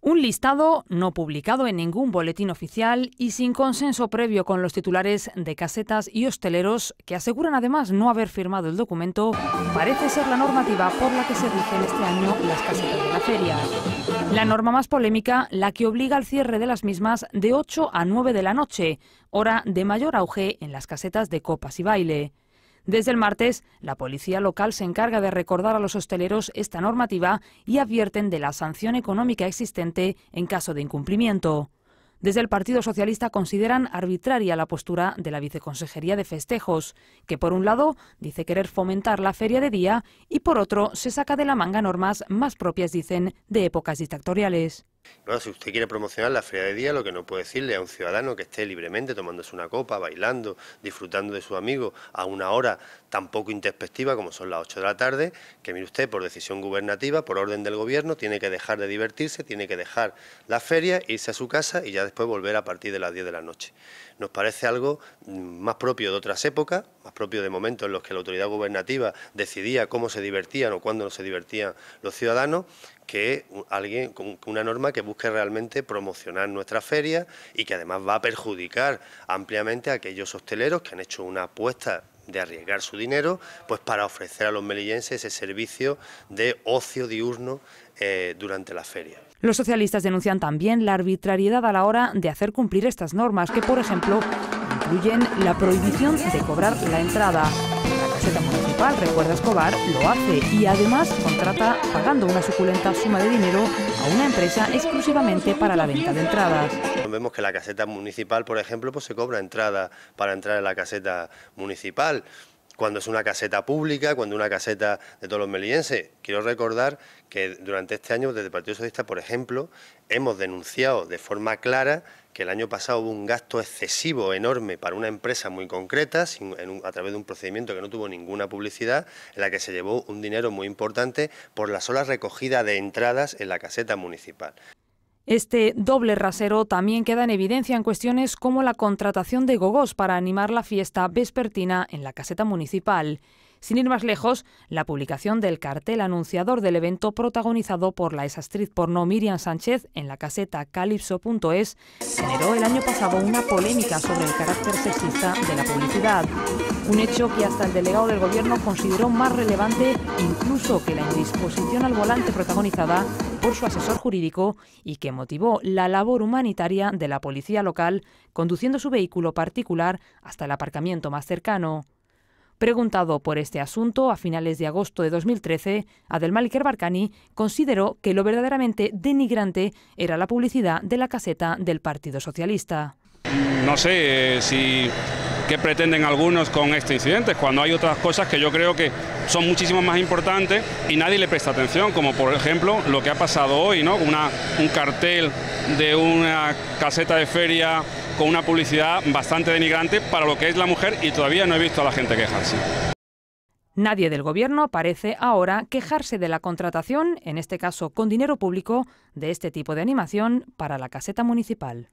Un listado no publicado en ningún boletín oficial y sin consenso previo con los titulares de casetas y hosteleros que aseguran además no haber firmado el documento parece ser la normativa por la que se rigen este año las casetas de la feria. La norma más polémica, la que obliga al cierre de las mismas de 8 a 9 de la noche, hora de mayor auge en las casetas de copas y baile. Desde el martes, la policía local se encarga de recordar a los hosteleros esta normativa y advierten de la sanción económica existente en caso de incumplimiento. Desde el Partido Socialista consideran arbitraria la postura de la Viceconsejería de Festejos, que por un lado dice querer fomentar la feria de día y por otro se saca de la manga normas más propias, dicen, de épocas dictatoriales. Bueno, si usted quiere promocionar la feria de día, lo que no puede decirle a un ciudadano que esté libremente tomándose una copa, bailando, disfrutando de su amigo a una hora tan poco introspectiva como son las 8 de la tarde, que mire usted, por decisión gubernativa, por orden del gobierno, tiene que dejar de divertirse, tiene que dejar la feria, irse a su casa y ya después volver a partir de las 10 de la noche. Nos parece algo mm, más propio de otras épocas, propios propio de momentos en los que la autoridad gubernativa decidía cómo se divertían o cuándo no se divertían los ciudadanos, que alguien con una norma que busque realmente promocionar nuestra feria y que además va a perjudicar ampliamente a aquellos hosteleros que han hecho una apuesta de arriesgar su dinero, pues para ofrecer a los melillenses ese servicio de ocio diurno eh, durante la feria. Los socialistas denuncian también la arbitrariedad a la hora de hacer cumplir estas normas, que por ejemplo incluyen la prohibición de cobrar la entrada. La caseta municipal, recuerda Escobar, lo hace y además contrata pagando una suculenta suma de dinero a una empresa exclusivamente para la venta de entradas. Pues vemos que la caseta municipal, por ejemplo, pues se cobra entrada para entrar en la caseta municipal cuando es una caseta pública, cuando una caseta de todos los melillenses. Quiero recordar que durante este año, desde el Partido Socialista, por ejemplo, hemos denunciado de forma clara que el año pasado hubo un gasto excesivo, enorme, para una empresa muy concreta, a través de un procedimiento que no tuvo ninguna publicidad, en la que se llevó un dinero muy importante por la sola recogida de entradas en la caseta municipal. Este doble rasero también queda en evidencia en cuestiones como la contratación de gogos para animar la fiesta vespertina en la caseta municipal. Sin ir más lejos, la publicación del cartel anunciador del evento protagonizado por la exastriz porno Miriam Sánchez en la caseta calipso.es generó el año pasado una polémica sobre el carácter sexista de la publicidad. Un hecho que hasta el delegado del gobierno consideró más relevante incluso que la indisposición al volante protagonizada por su asesor jurídico y que motivó la labor humanitaria de la policía local conduciendo su vehículo particular hasta el aparcamiento más cercano. Preguntado por este asunto a finales de agosto de 2013, Adelmaliker Barcani consideró que lo verdaderamente denigrante era la publicidad de la caseta del Partido Socialista. No sé eh, si que pretenden algunos con este incidente, cuando hay otras cosas que yo creo que son muchísimo más importantes y nadie le presta atención, como por ejemplo lo que ha pasado hoy, ¿no? Una, un cartel de una caseta de feria con una publicidad bastante denigrante para lo que es la mujer y todavía no he visto a la gente quejarse. Nadie del Gobierno parece ahora quejarse de la contratación, en este caso con dinero público, de este tipo de animación para la caseta municipal.